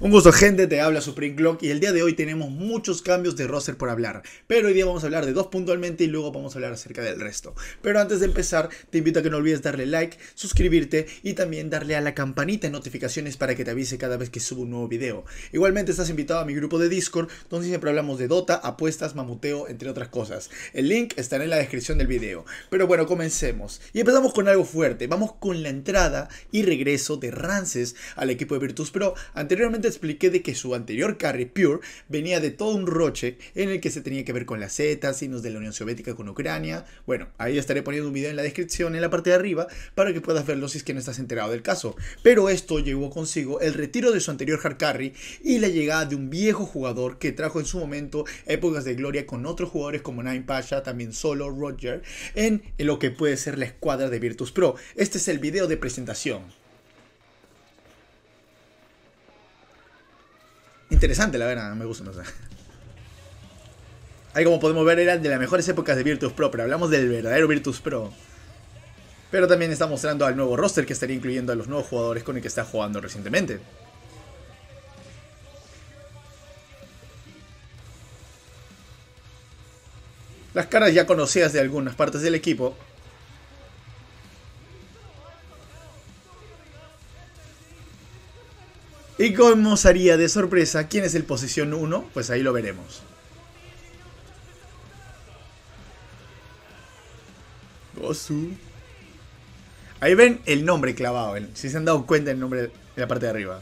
Un gusto gente, te habla Supreme Clock y el día de hoy tenemos muchos cambios de roster por hablar, pero hoy día vamos a hablar de dos puntualmente y luego vamos a hablar acerca del resto. Pero antes de empezar, te invito a que no olvides darle like, suscribirte y también darle a la campanita de notificaciones para que te avise cada vez que subo un nuevo video. Igualmente estás invitado a mi grupo de Discord, donde siempre hablamos de Dota, apuestas, mamuteo, entre otras cosas. El link estará en la descripción del video. Pero bueno, comencemos. Y empezamos con algo fuerte, vamos con la entrada y regreso de Rances al equipo de Virtus Pro. Anteriormente expliqué de que su anterior carry Pure venía de todo un roche en el que se tenía que ver con las Z, signos de la Unión Soviética con Ucrania. Bueno, ahí estaré poniendo un video en la descripción, en la parte de arriba, para que puedas verlo si es que no estás enterado del caso. Pero esto llevó consigo el retiro de su anterior hard carry y la llegada de un viejo jugador que trajo en su momento épocas de gloria con otros jugadores como Nine Pasha, también Solo, Roger, en lo que puede ser la escuadra de Virtus Pro. Este es el video de presentación. interesante, la verdad. Me gusta. No Ahí como podemos ver, era de las mejores épocas de Virtus Pro, pero hablamos del verdadero Virtus Pro. Pero también está mostrando al nuevo roster que estaría incluyendo a los nuevos jugadores con el que está jugando recientemente. Las caras ya conocidas de algunas partes del equipo ¿Y cómo sería de sorpresa quién es el posición 1? Pues ahí lo veremos. Ahí ven el nombre clavado, si se han dado cuenta el nombre de la parte de arriba.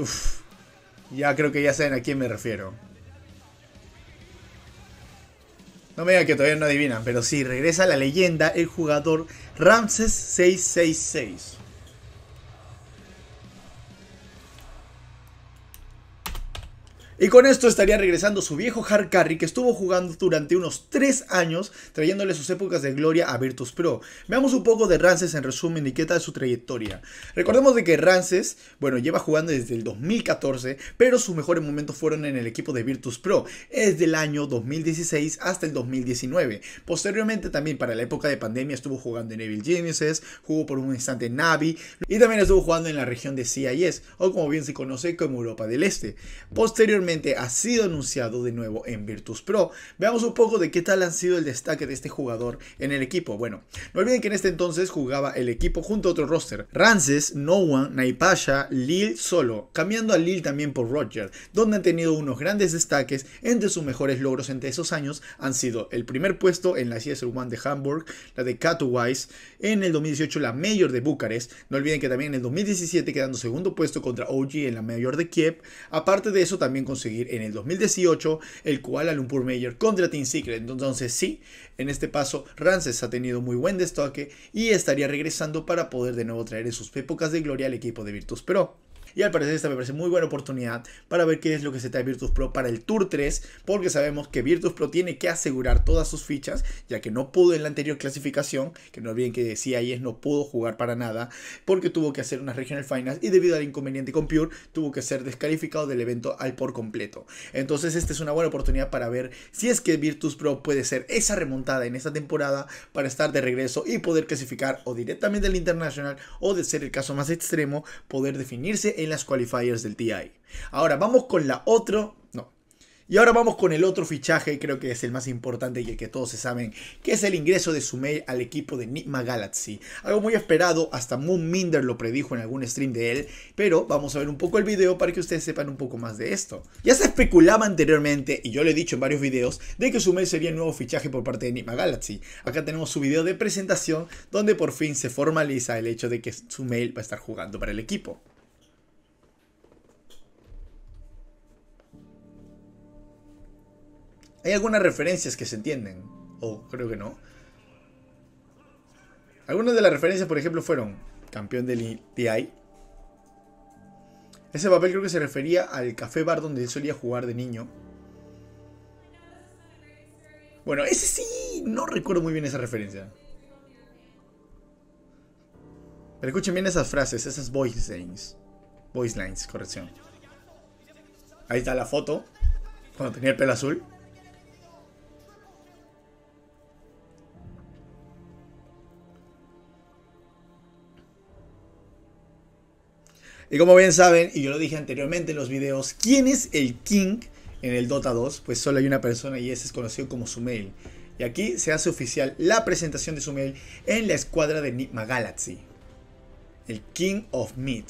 Uf, ya creo que ya saben a quién me refiero. No me digan que todavía no adivinan, pero sí, regresa la leyenda, el jugador Ramses 666. Y con esto estaría regresando su viejo hard carry que estuvo jugando durante unos 3 años, trayéndole sus épocas de gloria a Virtus Pro. Veamos un poco de Rances en resumen y qué tal su trayectoria. Recordemos de que Rances, bueno, lleva jugando desde el 2014, pero sus mejores momentos fueron en el equipo de Virtus Pro, desde el año 2016 hasta el 2019. Posteriormente también para la época de pandemia estuvo jugando en Evil Geniuses, jugó por un instante en Navi y también estuvo jugando en la región de CIS, o como bien se conoce como Europa del Este. Posteriormente ha sido anunciado de nuevo en Virtus Pro. Veamos un poco de qué tal han sido el destaque de este jugador en el equipo. Bueno, no olviden que en este entonces jugaba el equipo junto a otro roster. Rances, Nowan, Naipasha, Lil solo, cambiando a Lil también por Roger, donde han tenido unos grandes destaques. Entre sus mejores logros entre esos años han sido el primer puesto en la CSL1 de Hamburg, la de Katowice, en el 2018 la Mayor de Bucarest. No olviden que también en el 2017 quedando segundo puesto contra OG en la Mayor de Kiev. Aparte de eso también con conseguir en el 2018, el cual al Lumpur Major contra Team Secret. Entonces sí, en este paso Rances ha tenido muy buen destaque y estaría regresando para poder de nuevo traer en sus épocas de gloria al equipo de Virtus Pro. Y al parecer esta me parece muy buena oportunidad para ver qué es lo que se trae Virtus Pro para el Tour 3, porque sabemos que Virtus Pro tiene que asegurar todas sus fichas, ya que no pudo en la anterior clasificación, que no olviden que decía es no pudo jugar para nada, porque tuvo que hacer unas regional finals y debido al inconveniente con Pure, tuvo que ser descalificado del evento al por completo. Entonces esta es una buena oportunidad para ver si es que Virtus Pro puede ser esa remontada en esta temporada para estar de regreso y poder clasificar o directamente al internacional o de ser el caso más extremo, poder definirse e en las qualifiers del TI. Ahora vamos con la otra. No. Y ahora vamos con el otro fichaje, creo que es el más importante y el que todos se saben, que es el ingreso de Sumail al equipo de Nigma Galaxy. Algo muy esperado, hasta Moon Minder lo predijo en algún stream de él, pero vamos a ver un poco el video para que ustedes sepan un poco más de esto. Ya se especulaba anteriormente, y yo lo he dicho en varios videos, de que Sumail sería el nuevo fichaje por parte de Nigma Galaxy. Acá tenemos su video de presentación, donde por fin se formaliza el hecho de que Sumail va a estar jugando para el equipo. Hay algunas referencias que se entienden, o creo que no. Algunas de las referencias, por ejemplo, fueron campeón del TI. Ese papel creo que se refería al café bar donde él solía jugar de niño. Bueno, ese sí, no recuerdo muy bien esa referencia. Pero escuchen bien esas frases, esas voice lines. Voice lines, corrección. Ahí está la foto, cuando tenía el pelo azul. Y como bien saben, y yo lo dije anteriormente en los videos, ¿quién es el King en el Dota 2? Pues solo hay una persona y ese es conocido como Sumail. Y aquí se hace oficial la presentación de Sumail en la escuadra de Nigma Galaxy. El King of Meat.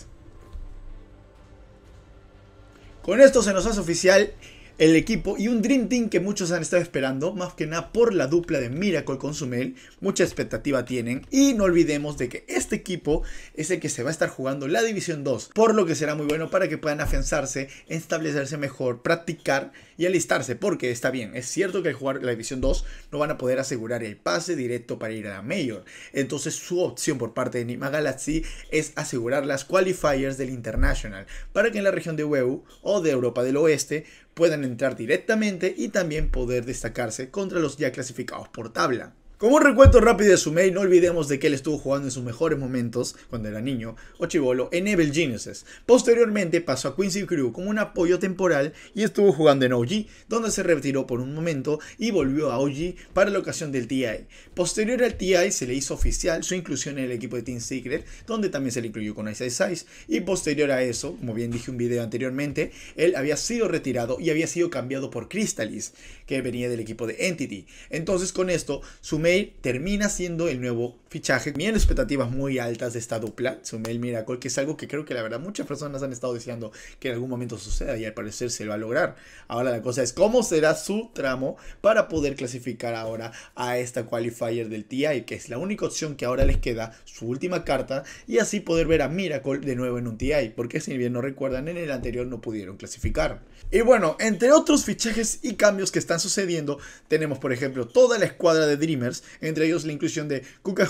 Con esto se nos hace oficial el equipo y un Dream Team que muchos han estado esperando, más que nada por la dupla de Miracle con Sumel, mucha expectativa tienen y no olvidemos de que este equipo es el que se va a estar jugando la División 2, por lo que será muy bueno para que puedan afianzarse, establecerse mejor, practicar y alistarse, porque está bien, es cierto que al jugar la División 2 no van a poder asegurar el pase directo para ir a la Major, entonces su opción por parte de Nima Galaxy es asegurar las qualifiers del International, para que en la región de WEU o de Europa del Oeste puedan entrar directamente y también poder destacarse contra los ya clasificados por tabla. Como un recuento rápido de su no olvidemos de que él estuvo jugando en sus mejores momentos cuando era niño o en Evil Geniuses. Posteriormente pasó a Quincy Crew como un apoyo temporal y estuvo jugando en OG, donde se retiró por un momento y volvió a OG para la ocasión del TI. Posterior al TI se le hizo oficial su inclusión en el equipo de Team Secret, donde también se le incluyó con Ice Ice y posterior a eso, como bien dije un video anteriormente, él había sido retirado y había sido cambiado por Crystalis, que venía del equipo de Entity. Entonces con esto, su termina siendo el nuevo fichaje. Miren expectativas muy altas de esta dupla, el Miracle, que es algo que creo que la verdad muchas personas han estado deseando que en algún momento suceda y al parecer se lo va a lograr. Ahora la cosa es cómo será su tramo para poder clasificar ahora a esta qualifier del TI, que es la única opción que ahora les queda, su última carta, y así poder ver a Miracle de nuevo en un TI, porque si bien no recuerdan, en el anterior no pudieron clasificar. Y bueno, entre otros fichajes y cambios que están sucediendo, tenemos por ejemplo toda la escuadra de Dreamers entre ellos la inclusión de Kuka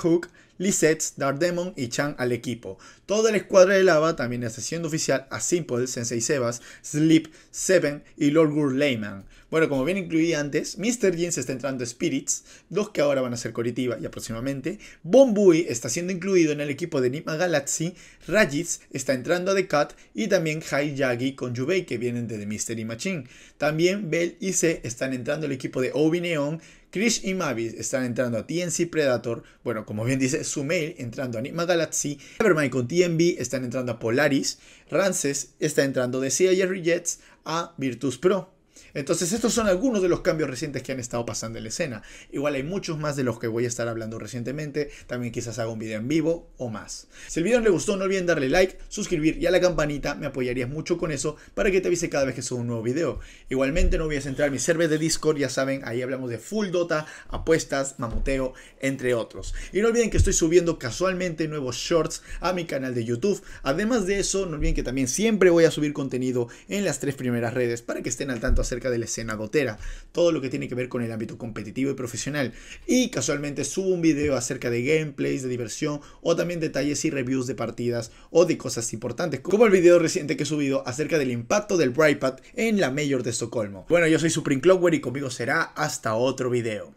Lisette, Demon y Chan al equipo. Toda la escuadra de Lava también está siendo oficial a Simple, Sensei Sebas, Sleep, Seven y Lord Gurleyman Bueno, como bien incluí antes, Mr. Jin se está entrando Spirits, dos que ahora van a ser Coritiba y aproximadamente. Bombui está siendo incluido en el equipo de Nima Galaxy, Rajitz está entrando a The Cat y también Hai Yagi con Yubei que vienen de The Mystery Machine. También Bell y C están entrando al equipo de Obi Neon, Krish y Mavis están entrando a TNC Predator. Bueno, como bien dice, su mail entrando a Anima Galaxy, Evermind con TMB están entrando a Polaris, Rances está entrando de CIA Jets a Virtus Pro. Entonces estos son algunos de los cambios recientes que han estado pasando en la escena. Igual hay muchos más de los que voy a estar hablando recientemente, también quizás haga un video en vivo o más. Si el video le gustó no olviden darle like, suscribir y a la campanita, me apoyarías mucho con eso para que te avise cada vez que subo un nuevo video. Igualmente no voy a centrar mi server de Discord, ya saben, ahí hablamos de full dota, apuestas, mamuteo, entre otros. Y no olviden que estoy subiendo casualmente nuevos shorts a mi canal de YouTube. Además de eso, no olviden que también siempre voy a subir contenido en las tres primeras redes para que estén al tanto acerca de la escena gotera, todo lo que tiene que ver con el ámbito competitivo y profesional. Y casualmente subo un video acerca de gameplays, de diversión o también detalles y reviews de partidas o de cosas importantes, como el video reciente que he subido acerca del impacto del Brightpad en la Mayor de Estocolmo. Bueno, yo soy Supreme Clockware y conmigo será hasta otro video.